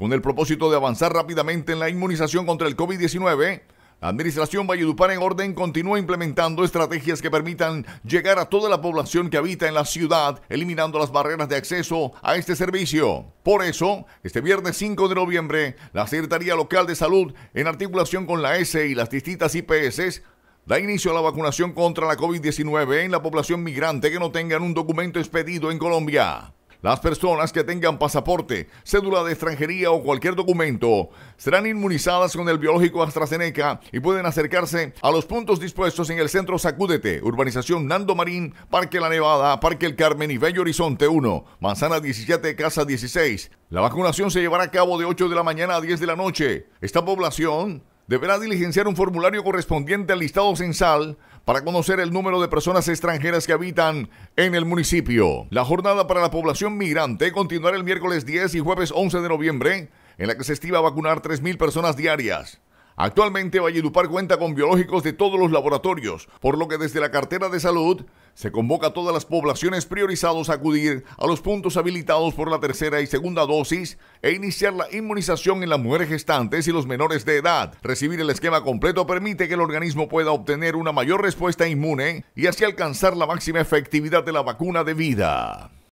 Con el propósito de avanzar rápidamente en la inmunización contra el COVID-19, la Administración Valledupar en Orden continúa implementando estrategias que permitan llegar a toda la población que habita en la ciudad, eliminando las barreras de acceso a este servicio. Por eso, este viernes 5 de noviembre, la Secretaría Local de Salud, en articulación con la S y las distintas IPS, da inicio a la vacunación contra la COVID-19 en la población migrante que no tengan un documento expedido en Colombia. Las personas que tengan pasaporte, cédula de extranjería o cualquier documento serán inmunizadas con el biológico AstraZeneca y pueden acercarse a los puntos dispuestos en el centro Sacúdete, urbanización Nando Marín, Parque La Nevada, Parque El Carmen y Bello Horizonte 1, Manzana 17, Casa 16. La vacunación se llevará a cabo de 8 de la mañana a 10 de la noche. Esta población deberá diligenciar un formulario correspondiente al listado censal para conocer el número de personas extranjeras que habitan en el municipio. La jornada para la población migrante continuará el miércoles 10 y jueves 11 de noviembre, en la que se estima vacunar 3.000 personas diarias. Actualmente Valledupar cuenta con biológicos de todos los laboratorios, por lo que desde la cartera de salud se convoca a todas las poblaciones priorizadas a acudir a los puntos habilitados por la tercera y segunda dosis e iniciar la inmunización en las mujeres gestantes y los menores de edad. Recibir el esquema completo permite que el organismo pueda obtener una mayor respuesta inmune y así alcanzar la máxima efectividad de la vacuna de vida.